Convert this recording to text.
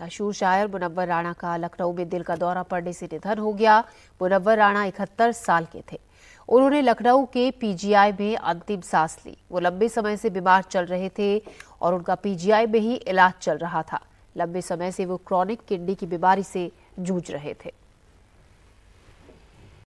मशहूर शायर मुनवर राणा का लखनऊ में दिल का दौरा पड़ने से निधन हो गया मुनवर राणा इकहत्तर साल के थे उन्होंने लखनऊ के पीजीआई में अंतिम सांस ली वो लंबे समय से बीमार चल रहे थे और उनका पीजीआई में ही इलाज चल रहा था लंबे समय से वो क्रॉनिक किडनी की बीमारी से जूझ रहे थे